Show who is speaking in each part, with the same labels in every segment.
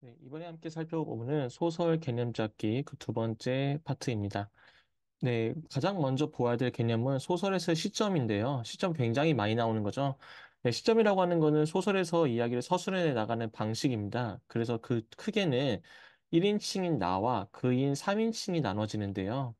Speaker 1: 네, 이번에 함께 살펴보는 소설 개념 잡기 그 두 번째 파트입니다. 네, 가장 먼저 보아야 될 개념은 소설에서 시점인데요. 시점 굉장히 많이 나오는 거죠. 네, 시점이라고 하는 거는 소설에서 이야기를 서술해 나가는 방식입니다. 그래서 그 크게는 1인칭인 나와 그인 3인칭이 나눠지는데요.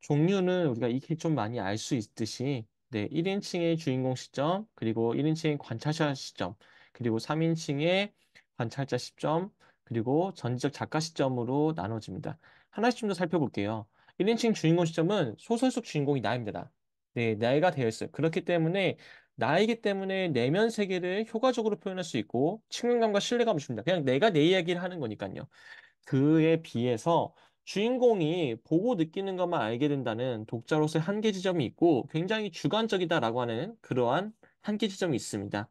Speaker 1: 종류는 우리가 이렇게 좀 많이 알 수 있듯이 네, 1인칭의 주인공 시점, 그리고 1인칭의 관찰자 시점, 그리고 3인칭의 관찰자 시점, 그리고 전지적 작가 시점으로 나눠집니다. 하나씩 좀 더 살펴볼게요. 1인칭 주인공 시점은 소설 속 주인공이 나입니다. 네, 나이가 되어 있어요. 그렇기 때문에 나이기 때문에 내면 세계를 효과적으로 표현할 수 있고 친근감과 신뢰감을 줍니다. 그냥 내가 내 이야기를 하는 거니까요. 그에 비해서 주인공이 보고 느끼는 것만 알게 된다는 독자로서의 한계 지점이 있고 굉장히 주관적이다라고 하는 그러한 한계 지점이 있습니다.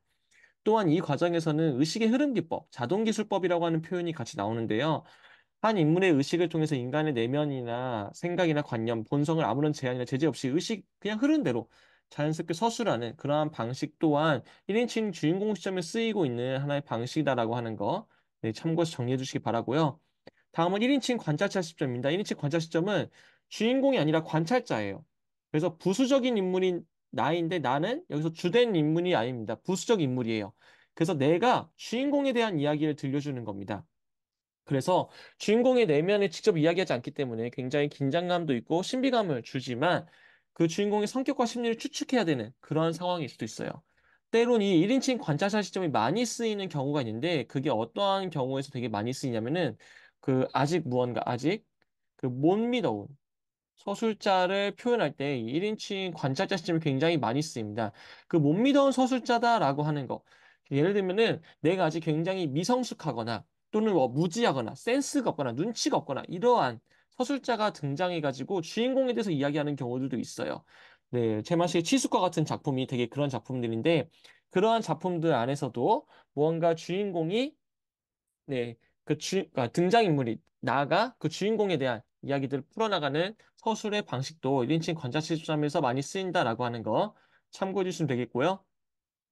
Speaker 1: 또한 이 과정에서는 의식의 흐름 기법, 자동 기술법이라고 하는 표현이 같이 나오는데요. 한 인물의 의식을 통해서 인간의 내면이나 생각이나 관념, 본성을 아무런 제한이나 제재 없이 의식 그냥 흐른대로 자연스럽게 서술하는 그러한 방식 또한 1인칭 주인공 시점에 쓰이고 있는 하나의 방식이다라고 하는 거 네, 참고해서 정리해 주시기 바라고요. 다음은 1인칭 관찰자 시점입니다. 1인칭 관찰 시점은 주인공이 아니라 관찰자예요. 그래서 부수적인 인물인 나인데 나는 여기서 주된 인물이 아닙니다. 부수적 인물이에요. 그래서 내가 주인공에 대한 이야기를 들려주는 겁니다. 그래서 주인공의 내면을 직접 이야기하지 않기 때문에 굉장히 긴장감도 있고 신비감을 주지만 그 주인공의 성격과 심리를 추측해야 되는 그런 상황일 수도 있어요. 때론 이 1인칭 관찰사 시점이 많이 쓰이는 경우가 있는데 그게 어떠한 경우에서 되게 많이 쓰이냐면은 그 아직 무언가 아직 그 못 믿어온 서술자를 표현할 때 1인칭 관찰자 시점이 굉장히 많이 쓰입니다. 그 못 믿어온 서술자다라고 하는 거. 예를 들면은 내가 아직 굉장히 미성숙하거나 또는 뭐 무지하거나 센스가 없거나 눈치가 없거나 이러한 서술자가 등장해가지고 주인공에 대해서 이야기하는 경우들도 있어요. 네, 제마시의 치수과 같은 작품이 되게 그런 작품들인데 그러한 작품들 안에서도 무언가 주인공이 네, 그 주, 아, 등장인물이 나가 아그 주인공에 대한 이야기들을 풀어나가는 서술의 방식도 1인칭 관찰식 시점에서 많이 쓰인다라고 하는 거 참고해 주시면 되겠고요.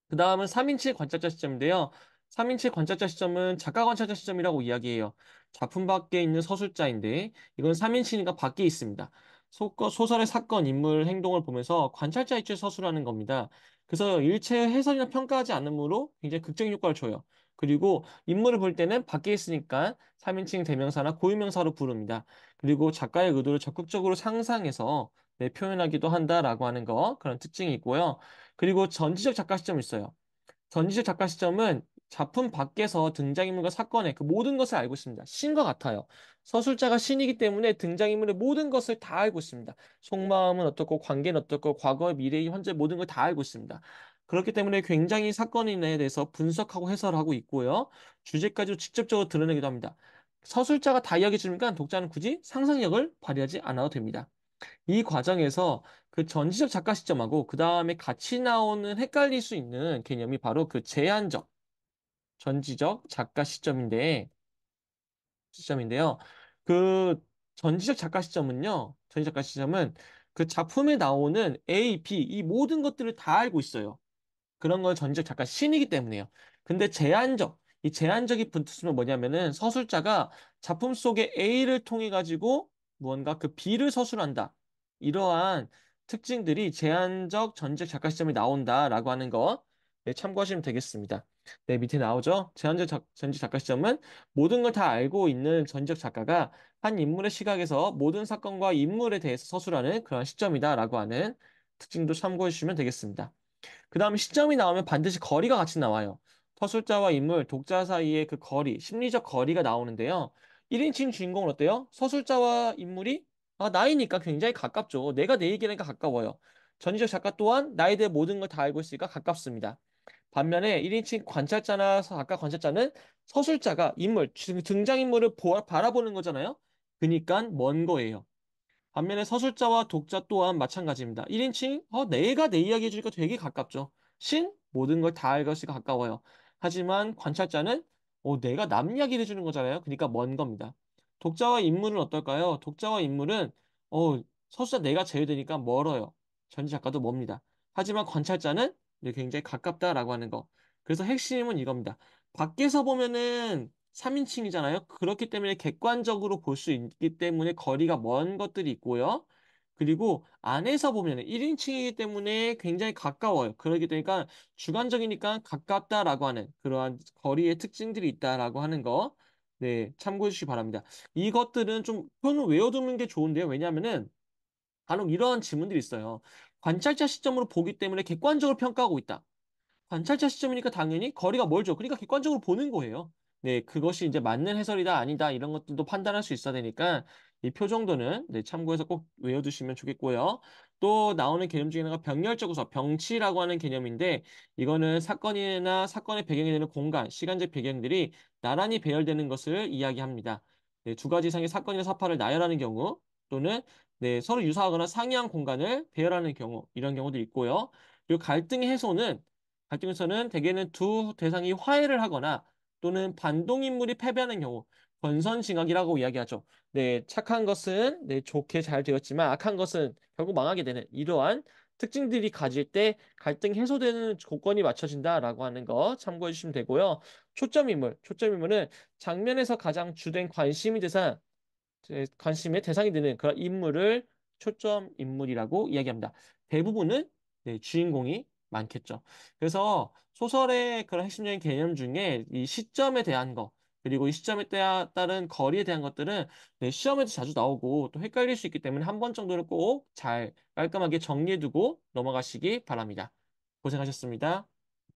Speaker 1: 그 다음은 3인칭 관찰자 시점인데요. 3인칭 관찰자 시점은 작가 관찰자 시점이라고 이야기해요. 작품 밖에 있는 서술자인데 이건 3인칭이니까 밖에 있습니다. 소설의 사건, 인물, 행동을 보면서 관찰자 입지에 서술하는 겁니다. 그래서 일체 해설이나 평가하지 않으므로 굉장히 극적인 효과를 줘요. 그리고 인물을 볼 때는 밖에 있으니까 3인칭 대명사나 고유명사로 부릅니다. 그리고 작가의 의도를 적극적으로 상상해서 내 표현하기도 한다라고 하는 거 그런 특징이 있고요. 그리고 전지적 작가 시점이 있어요. 전지적 작가 시점은 작품 밖에서 등장인물과 사건의 그 모든 것을 알고 있습니다. 신과 같아요. 서술자가 신이기 때문에 등장인물의 모든 것을 다 알고 있습니다. 속마음은 어떻고 관계는 어떻고 과거, 미래, 현재 모든 걸 다 알고 있습니다. 그렇기 때문에 굉장히 사건에 대해서 분석하고 해설하고 있고요. 주제까지도 직접적으로 드러내기도 합니다. 서술자가 다 이야기해 주니까 독자는 굳이 상상력을 발휘하지 않아도 됩니다. 이 과정에서 그 전지적 작가 시점하고 그 다음에 같이 나오는 헷갈릴 수 있는 개념이 바로 그 제한적 전지적 작가 시점인데 시점인데요. 그 전지적 작가 시점은요. 전지 작가 시점은 그 작품에 나오는 A, B 이 모든 것들을 다 알고 있어요. 그런 건 전지적 작가 신이기 때문에요. 근데 제한적 이 제한적이 붙으면 뭐냐면은 서술자가 작품 속의 A를 통해 가지고 무언가 그 B를 서술한다. 이러한 특징들이 제한적 전지적 작가 시점이 나온다라고 하는 거 네, 참고하시면 되겠습니다. 네, 밑에 나오죠? 제지적 작, 전지 작가 시점은 모든 걸 다 알고 있는 전지적 작가가 한 인물의 시각에서 모든 사건과 인물에 대해서 서술하는 그런 시점이다라고 하는 특징도 참고해 주시면 되겠습니다. 그 다음에 시점이 나오면 반드시 거리가 같이 나와요. 서술자와 인물, 독자 사이의 그 거리, 심리적 거리가 나오는데요. 1인칭 주인공은 어때요? 서술자와 인물이 아, 나이니까 굉장히 가깝죠. 내가 내 얘기라니까 가까워요. 전지적 작가 또한 나에 대해 모든 걸 다 알고 있으니까 가깝습니다. 반면에 1인칭 관찰자나 아까 관찰자는 서술자가 인물, 등장인물을 보아, 바라보는 거잖아요. 그니까 먼 거예요. 반면에 서술자와 독자 또한 마찬가지입니다. 1인칭, 어, 내가 내 이야기 해주니까 되게 가깝죠. 신, 모든 걸 다 알것이가 가까워요. 하지만 관찰자는 어, 내가 남 이야기를 해주는 거잖아요. 그러니까 먼 겁니다. 독자와 인물은 어떨까요? 독자와 인물은 어, 서술자 내가 제외되니까 멀어요. 전지 작가도 멉니다. 하지만 관찰자는 굉장히 가깝다라고 하는 거. 그래서 핵심은 이겁니다. 밖에서 보면은 3인칭이잖아요. 그렇기 때문에 객관적으로 볼 수 있기 때문에 거리가 먼 것들이 있고요. 그리고 안에서 보면 은 1인칭이기 때문에 굉장히 가까워요. 그러기 되니까 그러니까 주관적이니까 가깝다라고 하는 그러한 거리의 특징들이 있다라고 하는 거. 네, 참고해 주시기 바랍니다. 이것들은 좀표을 외워두는 게 좋은데요. 왜냐하면은 간혹 이러한 질문들이 있어요. 관찰자 시점으로 보기 때문에 객관적으로 평가하고 있다. 관찰자 시점이니까 당연히 거리가 멀죠. 그러니까 객관적으로 보는 거예요. 네, 그것이 이제 맞는 해설이다, 아니다, 이런 것들도 판단할 수 있어야 되니까, 이 표 정도는, 네, 참고해서 꼭 외워두시면 좋겠고요. 또 나오는 개념 중에 하나가 병렬적 구서 병치라고 하는 개념인데, 이거는 사건이나 사건의 배경이 되는 공간, 시간적 배경들이 나란히 배열되는 것을 이야기합니다. 네, 두 가지 이상의 사건이나 사파를 나열하는 경우, 또는 네, 서로 유사하거나 상이한 공간을 배열하는 경우 이런 경우도 있고요. 그리고 갈등 해소는 갈등 해서는 대개는 두 대상이 화해를 하거나 또는 반동 인물이 패배하는 경우 권선징악이라고 이야기하죠. 네, 착한 것은 네, 좋게 잘 되었지만 악한 것은 결국 망하게 되는 이러한 특징들이 가질 때 갈등 해소되는 조건이 맞춰진다라고 하는 거 참고해 주시면 되고요. 초점 인물, 초점 인물은 장면에서 가장 주된 관심이 대상 관심의 대상이 되는 그런 인물을 초점 인물이라고 이야기합니다. 대부분은 네, 주인공이 많겠죠. 그래서 소설의 그런 핵심적인 개념 중에 이 시점에 대한 것, 그리고 이 시점에 따른 거리에 대한 것들은 네, 시험에도 자주 나오고 또 헷갈릴 수 있기 때문에 한 번정도는꼭 잘 깔끔하게 정리해두고 넘어가시기 바랍니다. 고생하셨습니다.